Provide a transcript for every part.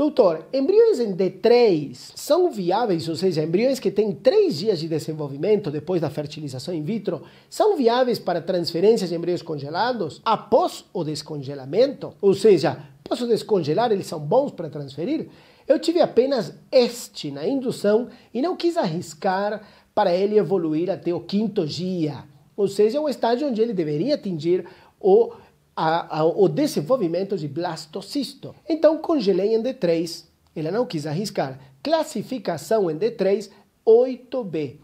Doutor, embriões em D3 são viáveis, ou seja, embriões que têm três dias de desenvolvimento depois da fertilização in vitro, são viáveis para transferência de embriões congelados após o descongelamento? Ou seja, posso descongelar, eles são bons para transferir? Eu tive apenas este na indução e não quis arriscar para ele evoluir até o quinto dia, ou seja, o é estágio onde ele deveria atingir o a, a, o desenvolvimento de blastocisto. Então, congelei em D3. Ela não quis arriscar. Classificação em D3, 8B.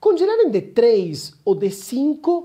Congelar em D3 ou D5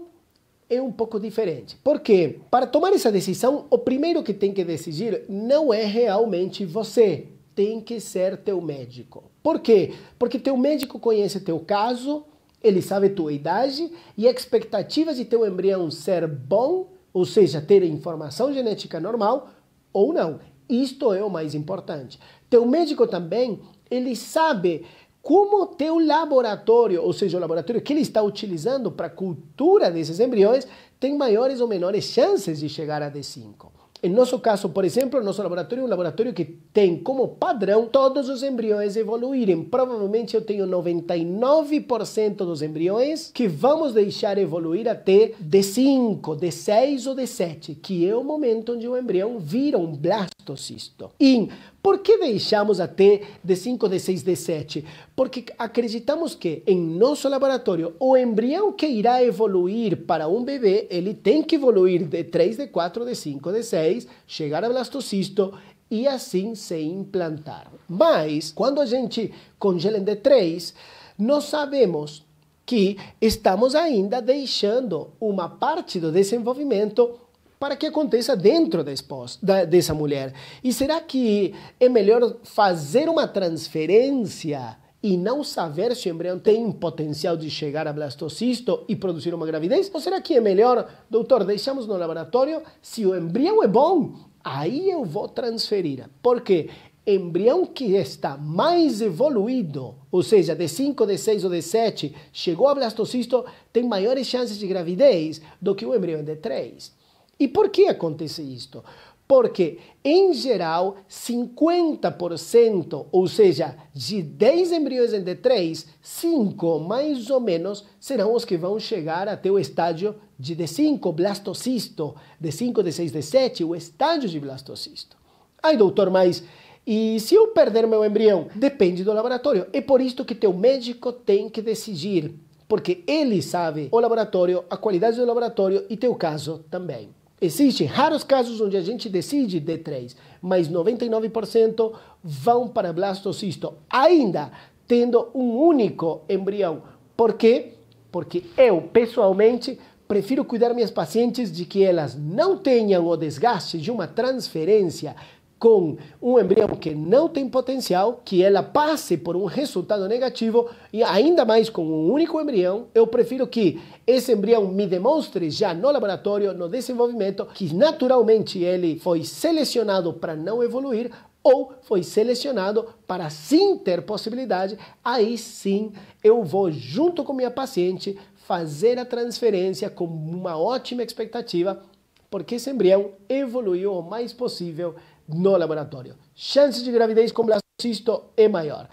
é um pouco diferente. Porque para tomar essa decisão, o primeiro que tem que decidir não é realmente você, tem que ser teu médico. Por quê? Porque teu médico conhece teu caso, ele sabe tua idade e expectativas de teu embrião ser bom ou seja, ter informação genética normal ou não. Isto é o mais importante. Teu médico também, ele sabe como teu laboratório, ou seja, o laboratório que ele está utilizando para a cultura desses embriões, tem maiores ou menores chances de chegar a D5. Em nosso caso, por exemplo, nosso laboratório é um laboratório que tem como padrão todos os embriões evoluírem. Provavelmente eu tenho 99% dos embriões que vamos deixar evoluir até D5, D6 ou D7, que é o momento onde o embrião vira um blast isto, E por que deixamos até de 5, de 6, de 7? Porque acreditamos que em nosso laboratório o embrião que irá evoluir para um bebê, ele tem que evoluir de 3, de 4, de 5, de 6, chegar a blastocisto e assim se implantar. Mas quando a gente congela em D3, nós sabemos que estamos ainda deixando uma parte do desenvolvimento para que aconteça dentro da esposa, da, dessa mulher. E será que é melhor fazer uma transferência e não saber se o embrião tem potencial de chegar a blastocisto e produzir uma gravidez? Ou será que é melhor, doutor, deixamos no laboratório, se o embrião é bom, aí eu vou transferir. Porque embrião que está mais evoluído, ou seja, de 5, de 6 ou de 7, chegou a blastocisto, tem maiores chances de gravidez do que o embrião de 3. E por que acontece isto? Porque, em geral, 50%, ou seja, de 10 embriões em D3, 5 mais ou menos serão os que vão chegar até o estágio de D5, blastocisto, D5, D6, D7, o estágio de blastocisto. Ai, doutor, mas e se eu perder meu embrião? Depende do laboratório. É por isso que teu médico tem que decidir, porque ele sabe o laboratório, a qualidade do laboratório e teu caso também. Existem raros casos onde a gente decide D3, mas 99% vão para blastocisto, ainda tendo um único embrião. Por quê? Porque eu, pessoalmente, prefiro cuidar minhas pacientes de que elas não tenham o desgaste de uma transferência com um embrião que não tem potencial, que ela passe por um resultado negativo e ainda mais com um único embrião, eu prefiro que esse embrião me demonstre já no laboratório, no desenvolvimento, que naturalmente ele foi selecionado para não evoluir ou foi selecionado para sim ter possibilidade, aí sim eu vou junto com minha paciente fazer a transferência com uma ótima expectativa, porque esse embrião evoluiu o mais possível no laboratorio. Chances de gravidez con blastocisto es mayor.